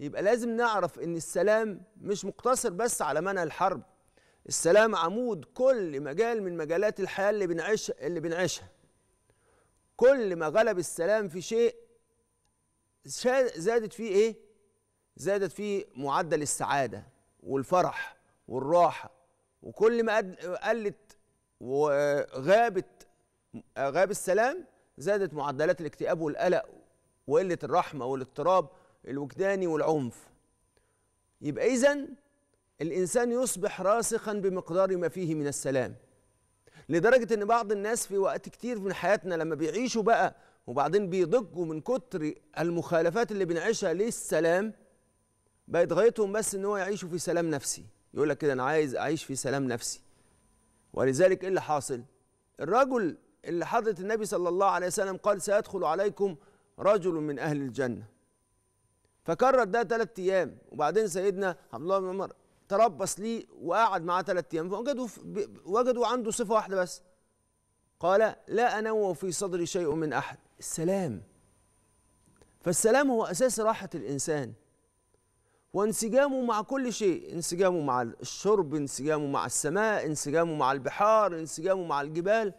يبقى لازم نعرف ان السلام مش مقتصر بس على منع الحرب السلام عمود كل مجال من مجالات الحياه اللي بنعيش اللي بنعيشها كل ما غلب السلام في شيء زادت فيه ايه زادت فيه معدل السعاده والفرح والراحه وكل ما قلت وغابت غاب السلام زادت معدلات الاكتئاب والقلق وقله الرحمه والاضطراب الوجداني والعنف يبقى إذا الإنسان يصبح راسخا بمقدار ما فيه من السلام لدرجة إن بعض الناس في وقت كتير من حياتنا لما بيعيشوا بقى وبعدين بيضجوا من كتر المخالفات اللي بنعيشها للسلام بقت غايتهم بس إن هو يعيشوا في سلام نفسي يقول لك كده أنا عايز أعيش في سلام نفسي ولذلك إيه اللي حاصل؟ الرجل اللي حضرة النبي صلى الله عليه وسلم قال سيدخل عليكم رجل من أهل الجنة فكرر ده ثلاث ايام وبعدين سيدنا عبد الله بن عمر تربص ليه وقعد معاه ثلاث ايام فوجدوا وجدوا عنده صفه واحده بس قال لا انوى في صدري شيء من احد السلام فالسلام هو اساس راحه الانسان وانسجامه مع كل شيء انسجامه مع الشرب انسجامه مع السماء انسجامه مع البحار انسجامه مع الجبال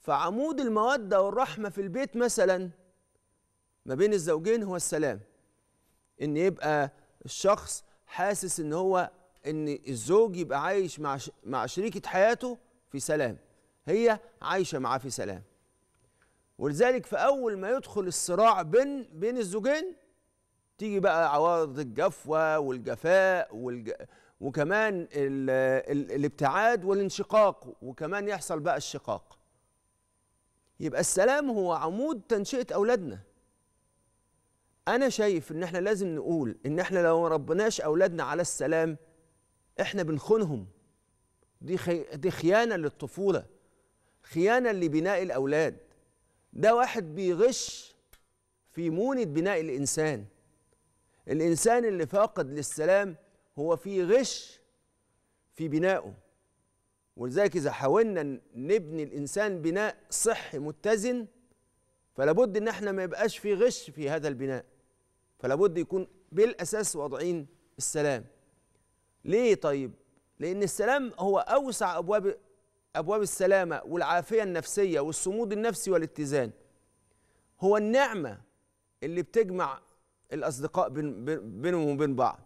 فعمود المودة والرحمة في البيت مثلا ما بين الزوجين هو السلام ان يبقى الشخص حاسس ان هو ان الزوج يبقى عايش مع مع شريكه حياته في سلام هي عايشه معاه في سلام ولذلك في اول ما يدخل الصراع بين بين الزوجين تيجي بقى عوارض الجفوه والجفاء والج... وكمان ال... ال... الابتعاد والانشقاق وكمان يحصل بقى الشقاق يبقى السلام هو عمود تنشئه اولادنا انا شايف ان احنا لازم نقول ان احنا لو ما ربناش اولادنا على السلام احنا بنخونهم دي خي... دي خيانه للطفوله خيانه لبناء الاولاد ده واحد بيغش في مونه بناء الانسان الانسان اللي فاقد للسلام هو في غش في بنائه ولذلك اذا حاولنا نبني الانسان بناء صحي متزن فلابد ان احنا ما يبقاش في غش في هذا البناء فلا بد يكون بالاساس واضعين السلام ليه طيب لان السلام هو اوسع ابواب ابواب السلامه والعافيه النفسيه والصمود النفسي والاتزان هو النعمه اللي بتجمع الاصدقاء بينهم وبين بعض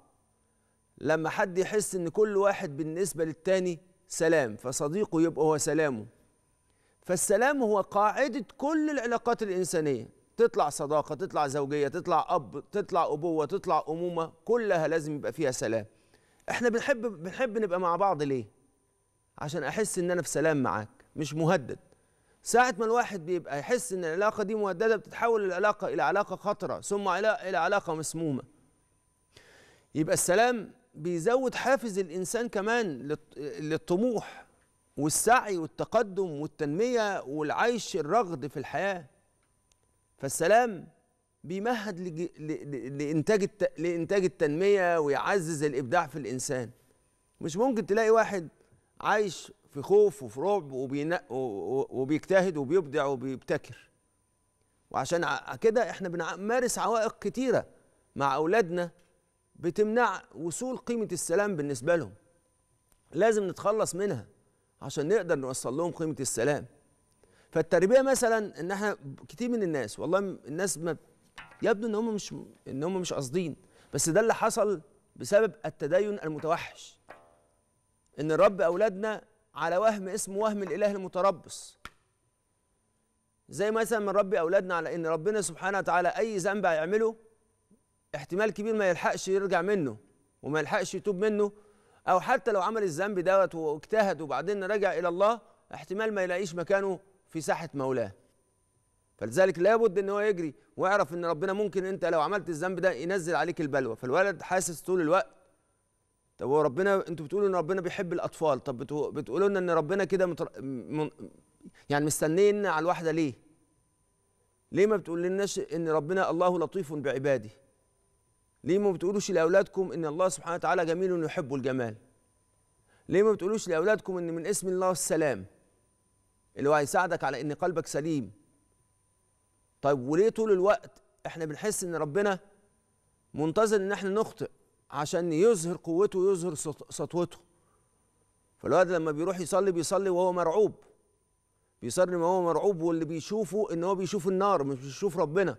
لما حد يحس ان كل واحد بالنسبه للتاني سلام فصديقه يبقى هو سلامه فالسلام هو قاعده كل العلاقات الانسانيه تطلع صداقة تطلع زوجية تطلع أب تطلع أبوة تطلع أمومة كلها لازم يبقى فيها سلام احنا بنحب بنحب نبقى مع بعض ليه عشان أحس إن أنا في سلام معاك مش مهدد ساعة ما الواحد بيبقى يحس إن العلاقة دي مهددة بتتحول العلاقة إلى علاقة خطرة ثم إلى علاقة مسمومة يبقى السلام بيزود حافز الإنسان كمان للطموح والسعي والتقدم والتنمية والعيش الرغد في الحياة فالسلام بيمهد لانتاج لانتاج التنميه ويعزز الابداع في الانسان مش ممكن تلاقي واحد عايش في خوف وفي رعب وبيجتهد وبيبدع وبيبتكر وعشان كده احنا بنمارس عوائق كتيره مع اولادنا بتمنع وصول قيمه السلام بالنسبه لهم لازم نتخلص منها عشان نقدر نوصل لهم قيمه السلام فالتربيه مثلا ان احنا كتير من الناس والله الناس ما يبدو ان هم مش ان هم مش قاصدين بس ده اللي حصل بسبب التدين المتوحش ان الرب اولادنا على وهم اسمه وهم الاله المتربص زي مثلا من ربي اولادنا على ان ربنا سبحانه وتعالى اي ذنب هيعمله احتمال كبير ما يلحقش يرجع منه وما يلحقش يتوب منه او حتى لو عمل الذنب دوت واجتهد وبعدين رجع الى الله احتمال ما يلاقيش مكانه في ساحه مولاه فلذلك لابد ان هو يجري واعرف ان ربنا ممكن انت لو عملت الذنب ده ينزل عليك البلوى فالولد حاسس طول الوقت طب هو ربنا انتوا بتقولوا ان ربنا بيحب الاطفال طب بتقولوا لنا ان ربنا كده متر... من... يعني مستنينا على الواحده ليه؟ ليه ما بتقول لناش ان ربنا الله لطيف بعباده؟ ليه ما بتقولوش لاولادكم ان الله سبحانه وتعالى جميل يحب الجمال؟ ليه ما بتقولوش لاولادكم ان من اسم الله السلام؟ اللي هو هيساعدك على ان قلبك سليم طيب وليه طول الوقت احنا بنحس ان ربنا منتظر ان احنا نخطئ عشان يظهر قوته ويظهر سطوته فالواد لما بيروح يصلي بيصلي وهو مرعوب بيصلي وهو مرعوب واللي بيشوفه ان هو بيشوف النار مش بيشوف ربنا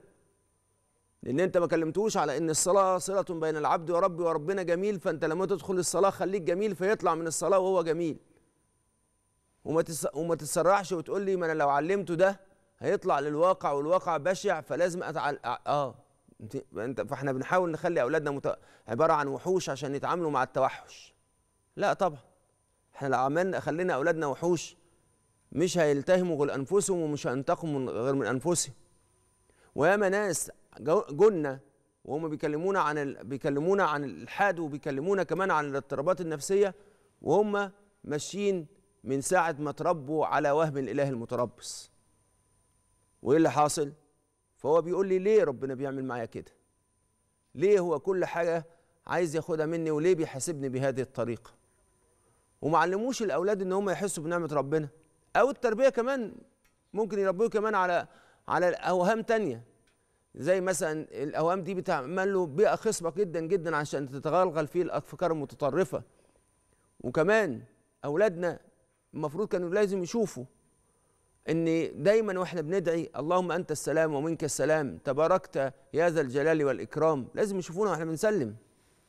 لان انت ما كلمتوش على ان الصلاه صله بين العبد وربي وربنا جميل فانت لما تدخل الصلاه خليك جميل فيطلع من الصلاه وهو جميل وما وما تتسرعش وتقول لي ما انا لو علمته ده هيطلع للواقع والواقع بشع فلازم أتعل... اه انت فاحنا بنحاول نخلي اولادنا مت... عباره عن وحوش عشان يتعاملوا مع التوحش لا طبعا احنا لو عملنا خلينا اولادنا وحوش مش هيلتهموا غير انفسهم ومش هينتقموا غير من انفسهم وياما ناس جنة وهم بيكلمونا عن ال... بيكلمونا عن الالحاد وبيكلمونا كمان عن الاضطرابات النفسيه وهم ماشيين من ساعة ما تربوا على وهم الإله المتربص وإيه اللي حاصل؟ فهو بيقول لي ليه ربنا بيعمل معايا كده؟ ليه هو كل حاجة عايز ياخدها مني وليه بيحاسبني بهذه الطريقة؟ وما علموش الأولاد إن هم يحسوا بنعمة ربنا أو التربية كمان ممكن يربوه كمان على على أوهام تانية زي مثلا الاوهام دي بتعمل له بيئه خصبه جدا جدا عشان تتغلغل فيه الافكار المتطرفه وكمان اولادنا المفروض كانوا لازم يشوفوا ان دايما واحنا بندعي اللهم انت السلام ومنك السلام تباركت يا ذا الجلال والاكرام لازم يشوفونا واحنا بنسلم